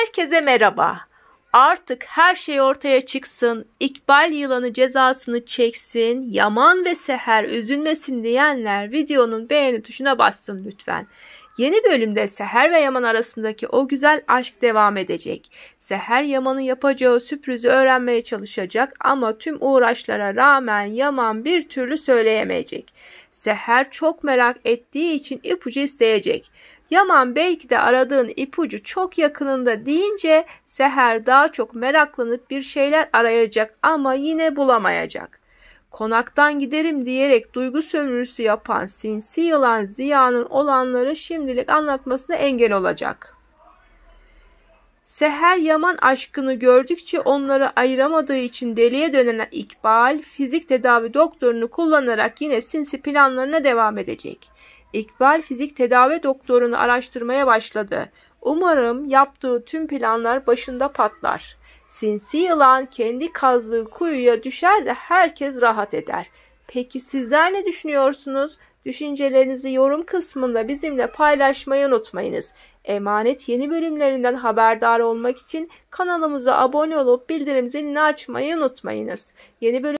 Herkese merhaba. Artık her şey ortaya çıksın, İkbal yılanı cezasını çeksin, Yaman ve Seher üzülmesin diyenler videonun beğeni tuşuna bassın lütfen. Yeni bölümde Seher ve Yaman arasındaki o güzel aşk devam edecek. Seher Yaman'ın yapacağı sürprizi öğrenmeye çalışacak ama tüm uğraşlara rağmen Yaman bir türlü söyleyemeyecek. Seher çok merak ettiği için ipucu isteyecek. Yaman belki de aradığın ipucu çok yakınında deyince Seher daha çok meraklanıp bir şeyler arayacak ama yine bulamayacak. Konaktan giderim diyerek duygu sömürüsü yapan sinsi yılan Ziya'nın olanları şimdilik anlatmasına engel olacak. Seher Yaman aşkını gördükçe onları ayıramadığı için deliye dönen İkbal fizik tedavi doktorunu kullanarak yine sinsi planlarına devam edecek. İkbal fizik tedavi doktorunu araştırmaya başladı. Umarım yaptığı tüm planlar başında patlar. Sinsi yılan kendi kazdığı kuyuya düşer de herkes rahat eder. Peki sizler ne düşünüyorsunuz? Düşüncelerinizi yorum kısmında bizimle paylaşmayı unutmayınız. Emanet yeni bölümlerinden haberdar olmak için kanalımıza abone olup bildirim zilini açmayı unutmayınız. Yeni bölüm